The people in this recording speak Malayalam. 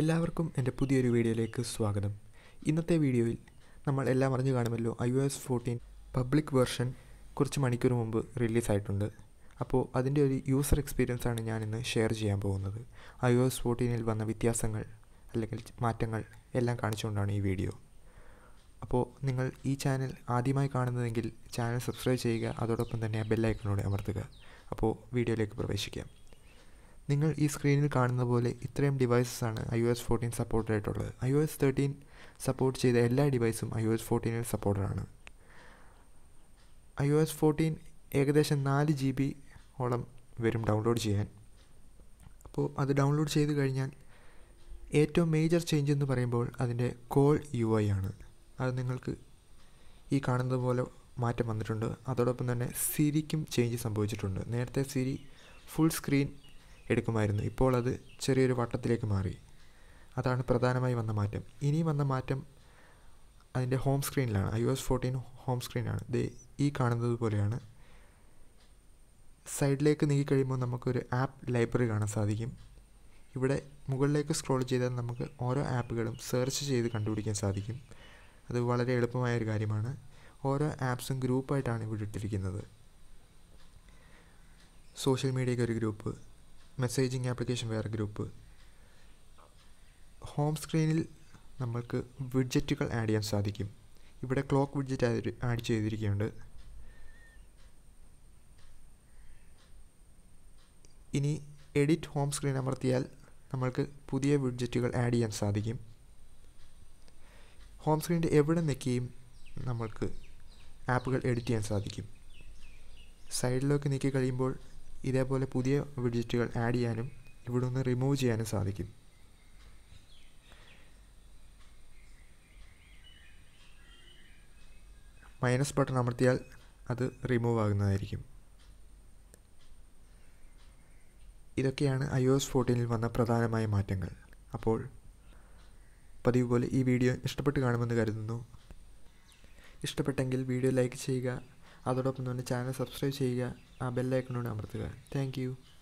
എല്ലാവർക്കും എൻ്റെ പുതിയൊരു വീഡിയോയിലേക്ക് സ്വാഗതം ഇന്നത്തെ വീഡിയോയിൽ നമ്മൾ എല്ലാം അറിഞ്ഞു കാണുമല്ലോ I O S fourteen public version കുറച്ച് മണിക്കൂർ മുമ്പ് റിലീസായിട്ടുണ്ട് അപ്പോൾ അതിൻ്റെ ഒരു യൂസർ എക്സ്പീരിയൻസ് ആണ് ഇന്ന് ഷെയർ ചെയ്യാൻ പോകുന്നത് ഐ ഒ എസ് ഫോർട്ടീനിൽ വന്ന വ്യത്യാസങ്ങൾ അല്ലെങ്കിൽ മാറ്റങ്ങൾ എല്ലാം കാണിച്ചുകൊണ്ടാണ് ഈ വീഡിയോ അപ്പോൾ നിങ്ങൾ ഈ ചാനൽ ആദ്യമായി കാണുന്നതെങ്കിൽ ചാനൽ സബ്സ്ക്രൈബ് ചെയ്യുക അതോടൊപ്പം തന്നെ ബെല്ലൈക്കണോട് അമർത്തുക അപ്പോൾ വീഡിയോയിലേക്ക് പ്രവേശിക്കാം നിങ്ങൾ ഈ സ്ക്രീനിൽ കാണുന്ന പോലെ ഇത്രയും ഡിവൈസസ് ആണ് ഐ ഒ എസ് ഫോർട്ടീൻ സപ്പോർട്ടായിട്ടുള്ളത് I O S thirteen support ചെയ്ത എല്ലാ ഡിവൈസും ഐ ഒ എസ് ഫോർട്ടീനിൽ സപ്പോർട്ടഡ് ആണ് ഐ ഒ എസ് ഫോർട്ടീൻ ഏകദേശം നാല് ജി ബി ഓളം വരും ഡൗൺലോഡ് ചെയ്യാൻ അപ്പോൾ അത് ഡൗൺലോഡ് ചെയ്ത് കഴിഞ്ഞാൽ ഏറ്റവും മേജർ ചേഞ്ച് എന്ന് പറയുമ്പോൾ അതിൻ്റെ കോൾ യു ഐ ആണ് അത് നിങ്ങൾക്ക് ഈ കാണുന്നത് പോലെ മാറ്റം വന്നിട്ടുണ്ട് അതോടൊപ്പം തന്നെ സിരിക്കും ചേഞ്ച് സംഭവിച്ചിട്ടുണ്ട് നേരത്തെ സിരി ഫുൾ സ്ക്രീൻ എടുക്കുമായിരുന്നു ഇപ്പോൾ അത് ചെറിയൊരു വട്ടത്തിലേക്ക് മാറി അതാണ് പ്രധാനമായി വന്ന മാറ്റം ഇനി വന്ന മാറ്റം അതിൻ്റെ ഹോം സ്ക്രീനിലാണ് I O S fourteen home സ്ക്രീനാണ് ഇത് ഈ കാണുന്നത് പോലെയാണ് സൈഡിലേക്ക് നീക്കി കഴിയുമ്പോൾ നമുക്കൊരു ആപ്പ് ലൈബ്രറി കാണാൻ സാധിക്കും ഇവിടെ മുകളിലേക്ക് സ്ക്രോൾ ചെയ്താൽ നമുക്ക് ഓരോ ആപ്പുകളും സെർച്ച് ചെയ്ത് കണ്ടുപിടിക്കാൻ സാധിക്കും അത് വളരെ എളുപ്പമായ ഒരു കാര്യമാണ് ഓരോ ആപ്സും ഗ്രൂപ്പായിട്ടാണ് ഇവിടെ ഇട്ടിരിക്കുന്നത് സോഷ്യൽ മീഡിയയ്ക്ക് ഒരു ഗ്രൂപ്പ് മെസ്സേജിങ് ആപ്ലിക്കേഷൻ വേറെ ഗ്രൂപ്പ് ഹോം സ്ക്രീനിൽ നമ്മൾക്ക് വിഡ്ജറ്റുകൾ ആഡ് ചെയ്യാൻ സാധിക്കും ഇവിടെ ക്ലോക്ക് വിഡ്ജറ്റ് ആഡ് ചെയ്തിരിക്കുന്നുണ്ട് ഇനി എഡിറ്റ് ഹോം സ്ക്രീൻ അമർത്തിയാൽ നമ്മൾക്ക് പുതിയ വിഡ്ജറ്റുകൾ ആഡ് ചെയ്യാൻ സാധിക്കും ഹോം സ്ക്രീനിൻ്റെ എവിടെ നിൽക്കുകയും നമ്മൾക്ക് ആപ്പുകൾ എഡിറ്റ് ചെയ്യാൻ സാധിക്കും സൈഡിലേക്ക് നീക്കി കഴിയുമ്പോൾ ഇതേപോലെ പുതിയ വിഡ്ജറ്റുകൾ ആഡ് ചെയ്യാനും ഇവിടെ നിന്ന് റിമൂവ് ചെയ്യാനും സാധിക്കും മൈനസ് ബട്ടൺ അമർത്തിയാൽ അത് റിമൂവ് ആകുന്നതായിരിക്കും ഇതൊക്കെയാണ് ഐ ഒസ് ഫോർട്ടീനിൽ വന്ന പ്രധാനമായ മാറ്റങ്ങൾ അപ്പോൾ പതിവ് പോലെ ഈ വീഡിയോ ഇഷ്ടപ്പെട്ട് കാണുമെന്ന് കരുതുന്നു ഇഷ്ടപ്പെട്ടെങ്കിൽ വീഡിയോ ലൈക്ക് ചെയ്യുക അതോടൊപ്പം തന്നെ ചാനൽ സബ്സ്ക്രൈബ് ചെയ്യുക ആ ബെല്ലൈക്കണോട് അമർത്തുക താങ്ക്